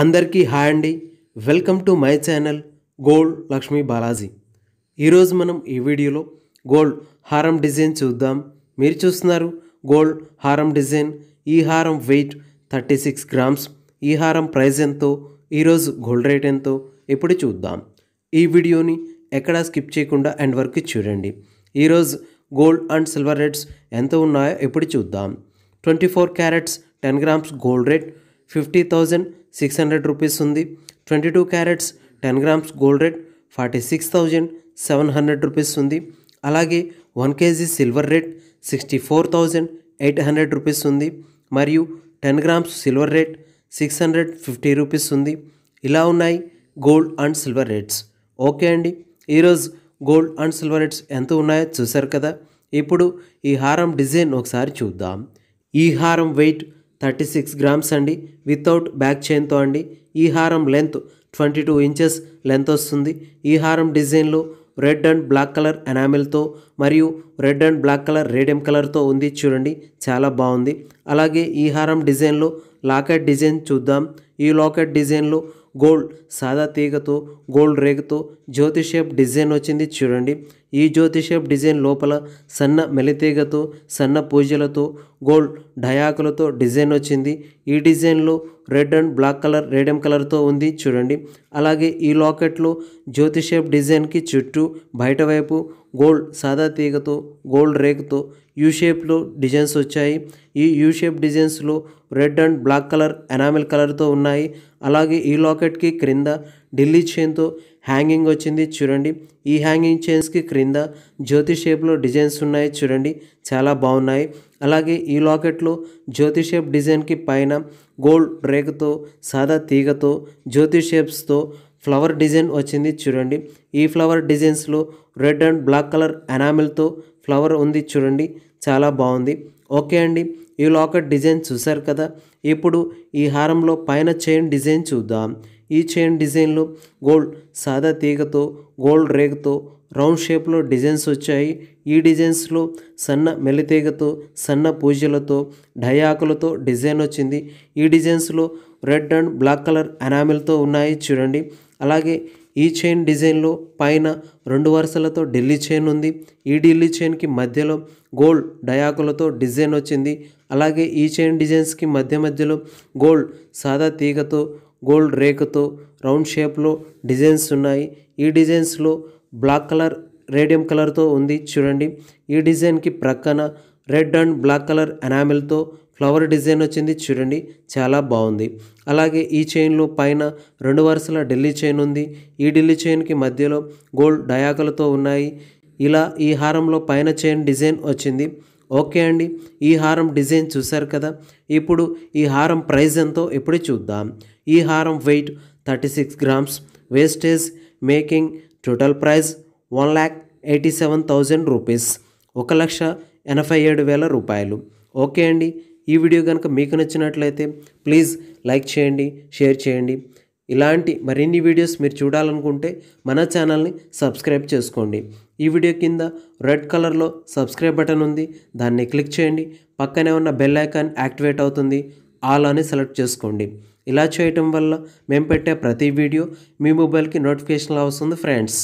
అందరికీ హాయ్ అండి welcome to my channel gold Lakshmi Balaji ఈరోజు మనం ఈ వీడియోలో గోల్డ్ హారం డిజైన్ చూద్దాం మీరు చూస్తున్నారు గోల్డ్ హారం డిజైన్ ఈ హారం వెయిట్ థర్టీ సిక్స్ గ్రామ్స్ ఈ హారం ప్రైస్ ఎంతో ఈరోజు గోల్డ్ రేట్ ఎంతో ఇప్పుడు చూద్దాం ఈ వీడియోని ఎక్కడా స్కిప్ చేయకుండా అండ్ వర్క్ చూడండి ఈరోజు గోల్డ్ అండ్ సిల్వర్ రేట్స్ ఎంత ఉన్నాయో ఇప్పుడు చూద్దాం twenty four carats ten grams gold rate fifty thousand six hundred rupees ఉంది twenty two carats ten grams gold rate forty six thousand seven hundred rupees ఉంది అలాగే one KG silver rate sixty four thousand eight hundred rupees ఉంది మరియు ten grams silver rate six hundred fifty rupees ఉంది ఇలా ఉన్నాయి gold and silver rates okay అండి ఈరోజు gold and silver rates ఎంత ఉన్నాయో చూసారు కదా ఇప్పుడు ఈ హారం డిజైన్ ఒకసారి చూద్దాం ఈ హారం వెయిట్ థర్టీ సిక్స్ గ్రామ్స్ అండి వితౌట్ బ్యాక్ చైన్తో అండి ఈ హారం length twenty two inches length వస్తుంది ఈ హారం డిజైన్లో రెడ్ అండ్ బ్లాక్ కలర్ ఎనామిల్తో మరియు red and black colour radium కలర్తో ఉంది చూడండి చాలా బాగుంది అలాగే ఈ హారం డిజైన్లో లాకెట్ డిజైన్ చూద్దాం ఈ లాకెట్ డిజైన్లో గోల్డ్ సాదా తీగతో గోల్డ్ రేగుతో జ్యోతి షేప్ డిజైన్ వచ్చింది చూడండి ఈ జ్యోతి షేప్ డిజైన్ లోపల సన్న మెలితీగతో సన్న పూజలతో గోల్డ్ డయాకులతో డిజైన్ వచ్చింది ఈ డిజైన్లో red and black colour radium కలర్తో ఉంది చూడండి అలాగే ఈ లాకెట్లో జ్యోతి షేప్ డిజైన్కి చుట్టూ బయట వైపు గోల్డ్ సాదా తీగతో గోల్డ్ రేకుతో యూ షేప్లో డిజైన్స్ వచ్చాయి ఈ యూ షేప్ డిజైన్స్లో red and black colour enamel కలర్తో ఉన్నాయి అలాగే ఈ లాకెట్కి క్రింద ఢిల్లీ చైన్తో హ్యాంగింగ్ వచ్చింది చూడండి ఈ హ్యాంగింగ్ చైన్స్కి క్రింద జ్యోతి షేప్లో డిజైన్స్ ఉన్నాయి చూడండి చాలా బాగున్నాయి అలాగే ఈ లాకెట్లో జ్యోతి షేప్ డిజైన్కి పైన గోల్డ్ రేకుతో సాదా తీగతో జ్యోతి షేప్స్తో ఫ్లవర్ డిజైన్ వచ్చింది చూడండి ఈ ఫ్లవర్ డిజైన్స్లో రెడ్ అండ్ బ్లాక్ కలర్ ఎనామిల్తో ఫ్లవర్ ఉంది చూడండి చాలా బాగుంది ఓకే అండి ఈ లాకెట్ డిజైన్ చూసారు కదా ఇప్పుడు ఈ హారంలో పైన చైన్ డిజైన్ చూద్దాం ఈ చైన్ డిజైన్లో గోల్డ్ సాదా తీగతో గోల్డ్ రేగుతో రౌండ్ షేప్లో డిజైన్స్ వచ్చాయి ఈ డిజైన్స్లో సన్న మెలితీగతో సన్న పూజలతో డయాకులతో డిజైన్ వచ్చింది ఈ డిజైన్స్లో రెడ్ అండ్ బ్లాక్ కలర్ ఎనామిల్తో ఉన్నాయి చూడండి అలాగే ఈ చైన్ డిజైన్లో పైన రెండు వరుసలతో ఢిల్లీ చైన్ ఉంది ఈ ఢిల్లీ చైన్కి మధ్యలో గోల్డ్ డయాకులతో డిజైన్ వచ్చింది అలాగే ఈ చైన్ డిజైన్స్కి మధ్య మధ్యలో గోల్డ్ సాదా తీగతో గోల్డ్ రేకుతో రౌండ్ షేప్లో డిజైన్స్ ఉన్నాయి ఈ డిజైన్స్లో బ్లాక్ కలర్ రేడియం కలర్తో ఉంది చూడండి ఈ డిజైన్కి ప్రక్కన రెడ్ అండ్ బ్లాక్ కలర్ ఎనామిల్తో ఫ్లవర్ డిజైన్ వచ్చింది చూడండి చాలా బాగుంది అలాగే ఈ చైన్లో పైన రెండు వరుసల ఢిల్లీ చైన్ ఉంది ఈ ఢిల్లీ చైన్కి మధ్యలో గోల్డ్ డయాకలతో ఉన్నాయి ఇలా ఈ హారంలో పైన చైన్ డిజైన్ వచ్చింది ఓకే అండి ఈ హారం డిజైన్ చూశారు కదా ఇప్పుడు ఈ హారం ప్రైస్ ఎంతో ఇప్పుడు చూద్దాం ఈ హారం weight thirty six grams wastage making total price one lakh eighty seven thousand rupees ఒక లక్ష ఎనభై ఏడు వేల రూపాయలు ఓకే అండి ఈ వీడియో కనుక మీకు నచ్చినట్లయితే ప్లీజ్ లైక్ చేయండి షేర్ చేయండి ఇలాంటి మరిన్ని వీడియోస్ మీరు చూడాలనుకుంటే మన ఛానల్ని సబ్స్క్రైబ్ చేసుకోండి ఈ వీడియో కింద రెడ్ కలర్లో సబ్స్క్రైబ్ బటన్ ఉంది దాన్ని క్లిక్ చేయండి పక్కనే ఉన్న బెల్ ఐకాన్ యాక్టివేట్ అవుతుంది ఆల్ అని సెలెక్ట్ చేసుకోండి ఇలా చేయటం వల్ల మేము పెట్టే ప్రతి వీడియో మీ మొబైల్కి నోటిఫికేషన్లు వస్తుంది ఫ్రెండ్స్